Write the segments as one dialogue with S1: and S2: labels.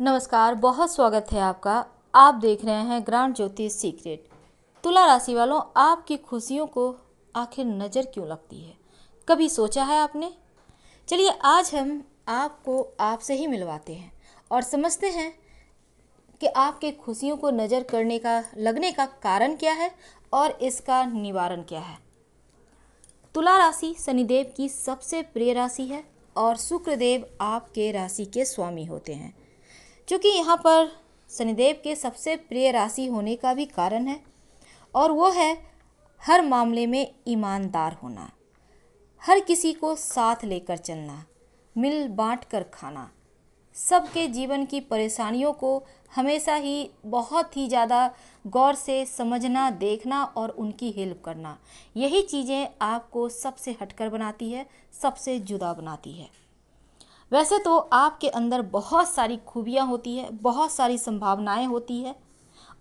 S1: नमस्कार बहुत स्वागत है आपका आप देख रहे हैं ग्रांड ज्योति सीक्रेट तुला राशि वालों आपकी खुशियों को आखिर नज़र क्यों लगती है कभी सोचा है आपने चलिए आज हम आपको आपसे ही मिलवाते हैं और समझते हैं कि आपके खुशियों को नज़र करने का लगने का कारण क्या है और इसका निवारण क्या है तुला राशि शनिदेव की सबसे प्रिय राशि है और शुक्रदेव आपके राशि के स्वामी होते हैं चूँकि यहाँ पर शनिदेव के सबसे प्रिय राशि होने का भी कारण है और वो है हर मामले में ईमानदार होना हर किसी को साथ लेकर चलना मिल बांट कर खाना सबके जीवन की परेशानियों को हमेशा ही बहुत ही ज़्यादा गौर से समझना देखना और उनकी हेल्प करना यही चीज़ें आपको सबसे हटकर बनाती है सबसे जुदा बनाती है वैसे तो आपके अंदर बहुत सारी खूबियाँ होती है बहुत सारी संभावनाएँ होती है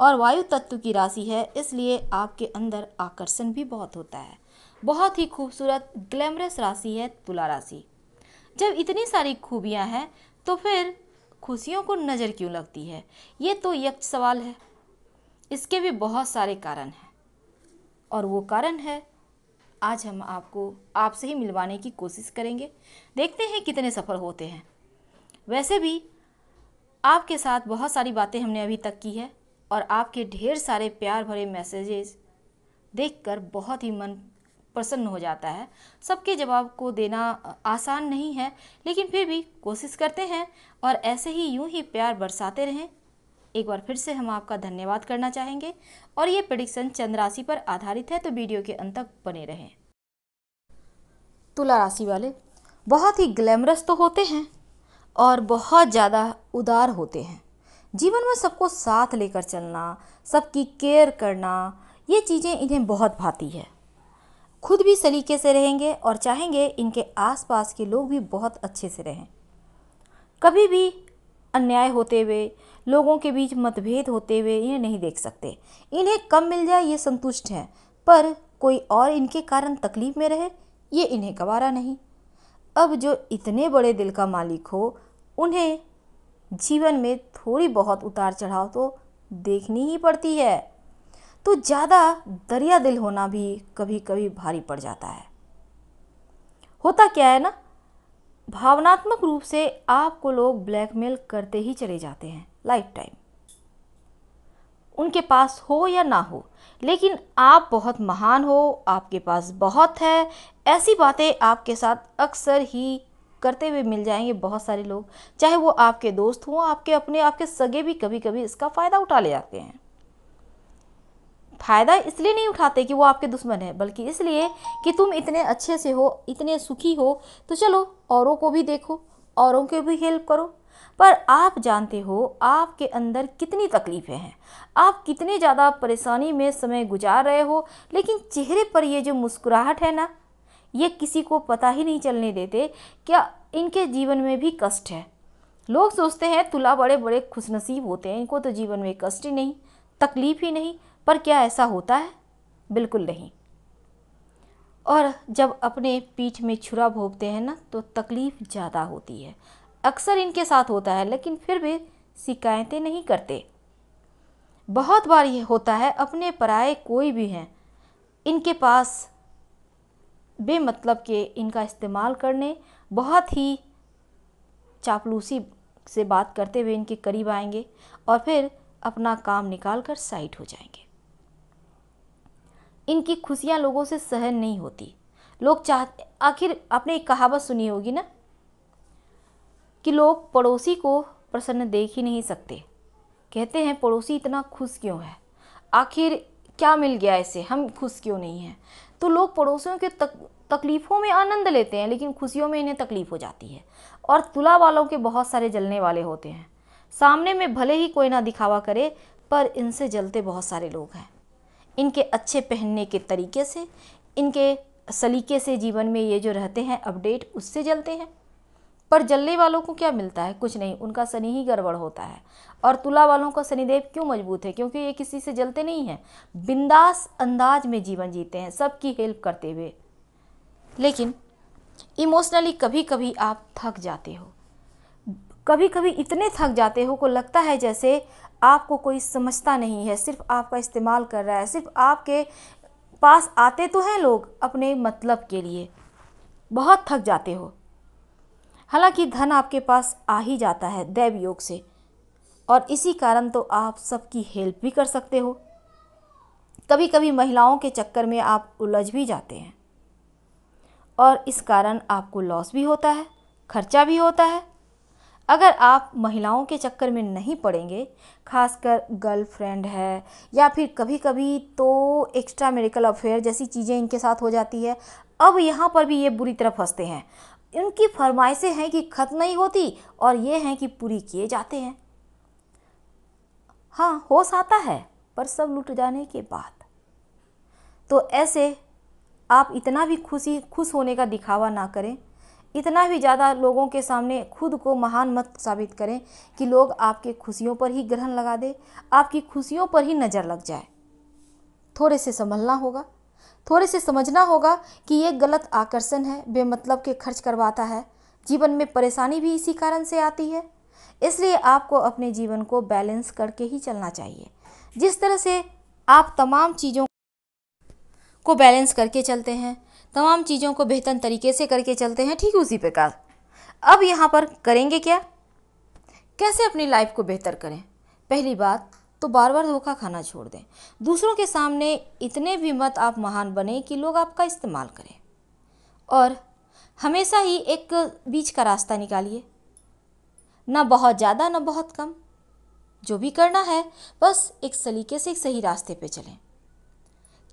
S1: और वायु तत्व की राशि है इसलिए आपके अंदर आकर्षण भी बहुत होता है बहुत ही खूबसूरत ग्लैमरस राशि है तुला राशि जब इतनी सारी खूबियाँ हैं तो फिर खुशियों को नज़र क्यों लगती है ये तो यक्ष सवाल है इसके भी बहुत सारे कारण हैं और वो कारण है आज हम आपको आपसे ही मिलवाने की कोशिश करेंगे देखते हैं कितने सफल होते हैं वैसे भी आपके साथ बहुत सारी बातें हमने अभी तक की है और आपके ढेर सारे प्यार भरे मैसेजेस देखकर बहुत ही मन प्रसन्न हो जाता है सबके जवाब को देना आसान नहीं है लेकिन फिर भी कोशिश करते हैं और ऐसे ही यूं ही प्यार बरसाते रहें एक बार फिर से हम आपका धन्यवाद करना चाहेंगे और ये प्रडिक्शन चंद्र राशि पर आधारित है तो वीडियो के अंत तक बने रहें तुला राशि वाले बहुत ही ग्लैमरस तो होते हैं और बहुत ज़्यादा उदार होते हैं जीवन में सबको साथ लेकर चलना सबकी केयर करना ये चीज़ें इन्हें बहुत भाती है खुद भी सलीके से रहेंगे और चाहेंगे इनके आसपास के लोग भी बहुत अच्छे से रहें कभी भी अन्याय होते हुए लोगों के बीच मतभेद होते हुए इन्हें नहीं देख सकते इन्हें कम मिल जाए ये संतुष्ट हैं पर कोई और इनके कारण तकलीफ में रहे ये इन्हें गवारा नहीं अब जो इतने बड़े दिल का मालिक हो उन्हें जीवन में थोड़ी बहुत उतार चढ़ाव तो देखनी ही पड़ती है तो ज़्यादा दरिया दिल होना भी कभी कभी भारी पड़ जाता है होता क्या है ना भावनात्मक रूप से आपको लोग ब्लैकमेल करते ही चले जाते हैं लाइफ टाइम उनके पास हो या ना हो लेकिन आप बहुत महान हो आपके पास बहुत है ऐसी बातें आपके साथ अक्सर ही करते हुए मिल जाएंगे बहुत सारे लोग चाहे वो आपके दोस्त हों आपके अपने आपके सगे भी कभी कभी इसका फ़ायदा उठा ले जाते हैं फ़ायदा इसलिए नहीं उठाते कि वो आपके दुश्मन है बल्कि इसलिए कि तुम इतने अच्छे से हो इतने सुखी हो तो चलो औरों को भी देखो औरों की भी हेल्प करो पर आप जानते हो आपके अंदर कितनी तकलीफ़ें हैं आप कितने ज़्यादा परेशानी में समय गुजार रहे हो लेकिन चेहरे पर ये जो मुस्कुराहट है ना ये किसी को पता ही नहीं चलने देते क्या इनके जीवन में भी कष्ट है लोग सोचते हैं तुला बड़े बड़े खुशनसीब होते हैं इनको तो जीवन में कष्ट ही नहीं तकलीफ़ ही नहीं पर क्या ऐसा होता है बिल्कुल नहीं और जब अपने पीठ में छुरा भोपते हैं ना तो तकलीफ़ ज़्यादा होती है अक्सर इनके साथ होता है लेकिन फिर भी शिकायतें नहीं करते बहुत बार ये होता है अपने पराए कोई भी हैं इनके पास बेमतलब के इनका इस्तेमाल करने बहुत ही चापलूसी से बात करते हुए इनके करीब आएंगे और फिर अपना काम निकाल कर साइड हो जाएंगे इनकी खुशियाँ लोगों से सहन नहीं होती लोग चाह आखिर आपने एक कहावत सुनी होगी ना कि लोग पड़ोसी को प्रसन्न देख ही नहीं सकते कहते हैं पड़ोसी इतना खुश क्यों है आखिर क्या मिल गया इसे हम खुश क्यों नहीं हैं तो लोग पड़ोसियों के तक तकलीफ़ों में आनंद लेते हैं लेकिन खुशियों में इन्हें तकलीफ़ हो जाती है और तुला वालों के बहुत सारे जलने वाले होते हैं सामने में भले ही कोई ना दिखावा करे पर इनसे जलते बहुत सारे लोग हैं इनके अच्छे पहनने के तरीके से इनके सलीके से जीवन में ये जो रहते हैं अपडेट उससे जलते हैं पर जलने वालों को क्या मिलता है कुछ नहीं उनका शनि ही गड़बड़ होता है और तुला वालों का शनिदेव क्यों मजबूत है क्योंकि ये किसी से जलते नहीं हैं बिंदास अंदाज में जीवन जीते हैं सबकी हेल्प करते हुए लेकिन इमोशनली कभी कभी आप थक जाते हो कभी कभी इतने थक जाते हो को लगता है जैसे आपको कोई समझता नहीं है सिर्फ आपका इस्तेमाल कर रहा है सिर्फ आपके पास आते तो हैं लोग अपने मतलब के लिए बहुत थक जाते हो हालांकि धन आपके पास आ ही जाता है दैव योग से और इसी कारण तो आप सबकी हेल्प भी कर सकते हो कभी कभी महिलाओं के चक्कर में आप उलझ भी जाते हैं और इस कारण आपको लॉस भी होता है खर्चा भी होता है अगर आप महिलाओं के चक्कर में नहीं पड़ेंगे खासकर गर्लफ्रेंड है या फिर कभी कभी तो एक्स्ट्रा मेडिकल अफेयर जैसी चीज़ें इनके साथ हो जाती है अब यहाँ पर भी ये बुरी तरह फंसते हैं इनकी फरमाइशें हैं कि ख़त्म नहीं होती और ये हैं कि पूरी किए जाते हैं हाँ हो सकता है पर सब लुट जाने के बाद तो ऐसे आप इतना भी खुशी खुश होने का दिखावा ना करें इतना भी ज़्यादा लोगों के सामने खुद को महान मत साबित करें कि लोग आपके खुशियों पर ही ग्रहण लगा दे आपकी खुशियों पर ही नज़र लग जाए थोड़े से संभलना होगा थोड़े से समझना होगा कि ये गलत आकर्षण है बेमतलब के खर्च करवाता है जीवन में परेशानी भी इसी कारण से आती है इसलिए आपको अपने जीवन को बैलेंस करके ही चलना चाहिए जिस तरह से आप तमाम चीज़ों को बैलेंस करके चलते हैं तमाम चीज़ों को बेहतर तरीके से करके चलते हैं ठीक उसी प्रकार अब यहाँ पर करेंगे क्या कैसे अपनी लाइफ को बेहतर करें पहली बात तो बार बार धोखा खाना छोड़ दें दूसरों के सामने इतने भी मत आप महान बने कि लोग आपका इस्तेमाल करें और हमेशा ही एक बीच का रास्ता निकालिए ना बहुत ज़्यादा ना बहुत कम जो भी करना है बस एक सलीके से एक सही रास्ते पे चलें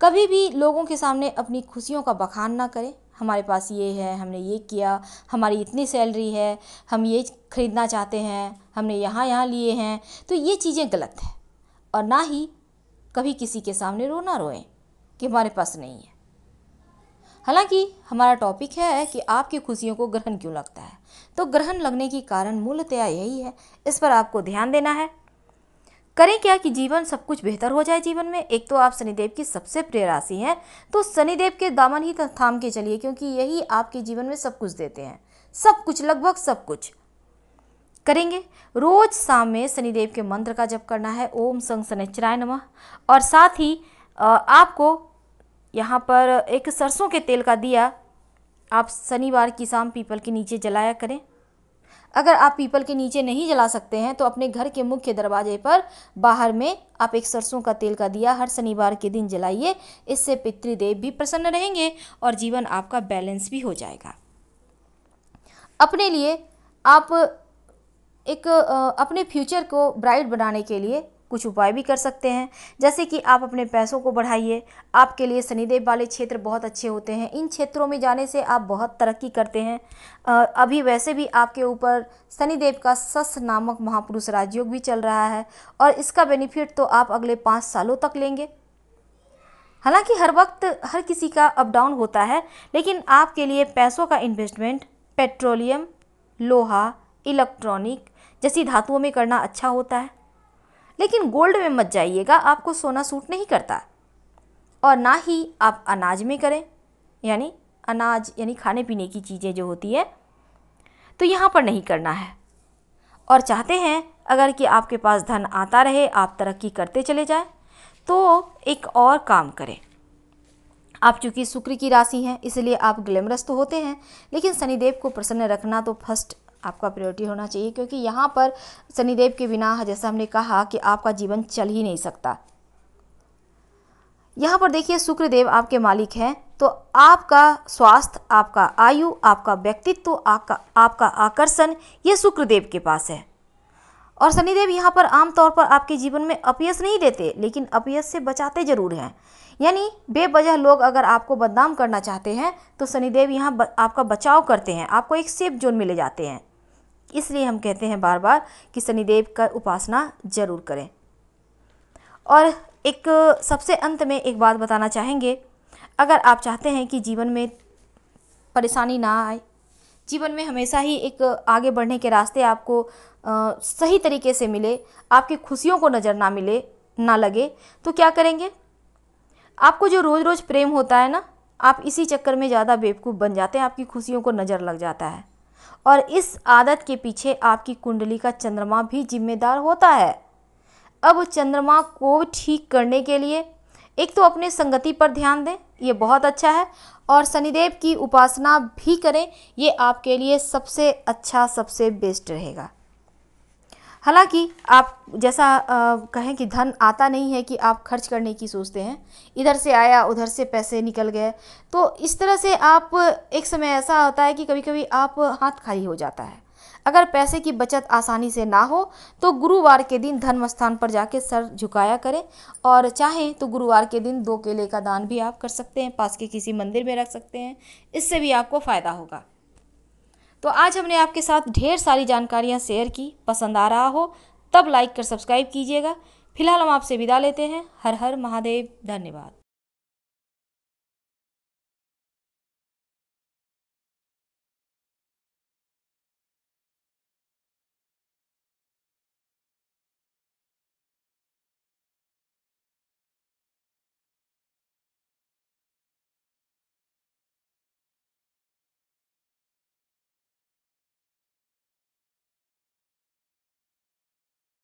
S1: कभी भी लोगों के सामने अपनी खुशियों का बखान ना करें हमारे पास ये है हमने ये किया हमारी इतनी सैलरी है हम ये ख़रीदना चाहते हैं हमने यहाँ यहाँ लिए हैं तो ये चीज़ें गलत हैं और ना ही कभी किसी के सामने रोना रोएं कि हमारे पास नहीं है हालांकि हमारा टॉपिक है कि आपकी खुशियों को ग्रहण क्यों लगता है तो ग्रहण लगने की कारण मूलतया यही है इस पर आपको ध्यान देना है करें क्या कि जीवन सब कुछ बेहतर हो जाए जीवन में एक तो आप शनिदेव की सबसे प्रिय राशि हैं तो शनिदेव के दामन ही थाम के चलिए क्योंकि यही आपके जीवन में सब कुछ देते हैं सब कुछ लगभग सब कुछ करेंगे रोज शाम में शनिदेव के मंत्र का जप करना है ओम संग शनिचराय नमः और साथ ही आपको यहाँ पर एक सरसों के तेल का दिया आप शनिवार की शाम पीपल के नीचे जलाया करें अगर आप पीपल के नीचे नहीं जला सकते हैं तो अपने घर के मुख्य दरवाजे पर बाहर में आप एक सरसों का तेल का दिया हर शनिवार के दिन जलाइए इससे पितृदेव भी प्रसन्न रहेंगे और जीवन आपका बैलेंस भी हो जाएगा अपने लिए आप एक अपने फ्यूचर को ब्राइट बनाने के लिए कुछ उपाय भी कर सकते हैं जैसे कि आप अपने पैसों को बढ़ाइए आपके लिए शनिदेव वाले क्षेत्र बहुत अच्छे होते हैं इन क्षेत्रों में जाने से आप बहुत तरक्की करते हैं अभी वैसे भी आपके ऊपर शनिदेव का सस नामक महापुरुष राजयोग भी चल रहा है और इसका बेनिफिट तो आप अगले पाँच सालों तक लेंगे हालांकि हर वक्त हर किसी का अप डाउन होता है लेकिन आपके लिए पैसों का इन्वेस्टमेंट पेट्रोलियम लोहा इलेक्ट्रॉनिक जैसी धातुओं में करना अच्छा होता है लेकिन गोल्ड में मत जाइएगा आपको सोना सूट नहीं करता और ना ही आप अनाज में करें यानी अनाज यानी खाने पीने की चीज़ें जो होती है तो यहाँ पर नहीं करना है और चाहते हैं अगर कि आपके पास धन आता रहे आप तरक्की करते चले जाए तो एक और काम करें आप चूँकि शुक्र की राशि हैं इसलिए आप ग्लैमरस तो होते हैं लेकिन शनिदेव को प्रसन्न रखना तो फर्स्ट आपका प्रायोरिटी होना चाहिए क्योंकि यहाँ पर शनिदेव के बिना जैसा हमने कहा कि आपका जीवन चल ही नहीं सकता यहाँ पर देखिए शुक्रदेव आपके मालिक हैं तो आपका स्वास्थ्य आपका आयु आपका व्यक्तित्व आपका आपका आकर्षण ये शुक्रदेव के पास है और शनिदेव यहाँ पर आमतौर पर आपके जीवन में अपयस नहीं देते लेकिन अपयस से बचाते जरूर हैं यानी बेवजह लोग अगर आपको बदनाम करना चाहते हैं तो शनिदेव यहाँ आपका बचाव करते हैं आपको एक सेफ जोन में ले जाते हैं इसलिए हम कहते हैं बार बार कि शनिदेव का उपासना जरूर करें और एक सबसे अंत में एक बात बताना चाहेंगे अगर आप चाहते हैं कि जीवन में परेशानी ना आए जीवन में हमेशा ही एक आगे बढ़ने के रास्ते आपको आ, सही तरीके से मिले आपकी खुशियों को नज़र ना मिले ना लगे तो क्या करेंगे आपको जो रोज़ रोज़ प्रेम होता है ना आप इसी चक्कर में ज़्यादा बेवकूफ़ बन जाते हैं आपकी खुशियों को नज़र लग जाता है और इस आदत के पीछे आपकी कुंडली का चंद्रमा भी जिम्मेदार होता है अब चंद्रमा को ठीक करने के लिए एक तो अपने संगति पर ध्यान दें ये बहुत अच्छा है और शनिदेव की उपासना भी करें ये आपके लिए सबसे अच्छा सबसे बेस्ट रहेगा हालांकि आप जैसा आ, कहें कि धन आता नहीं है कि आप खर्च करने की सोचते हैं इधर से आया उधर से पैसे निकल गए तो इस तरह से आप एक समय ऐसा होता है कि कभी कभी आप हाथ खाली हो जाता है अगर पैसे की बचत आसानी से ना हो तो गुरुवार के दिन धर्म स्थान पर जाके सर झुकाया करें और चाहें तो गुरुवार के दिन दो केले का दान भी आप कर सकते हैं पास के किसी मंदिर में रख सकते हैं इससे भी आपको फ़ायदा होगा तो आज हमने आपके साथ ढेर सारी जानकारियाँ शेयर की पसंद आ रहा हो तब लाइक कर सब्सक्राइब कीजिएगा फिलहाल हम आपसे विदा लेते हैं हर हर महादेव धन्यवाद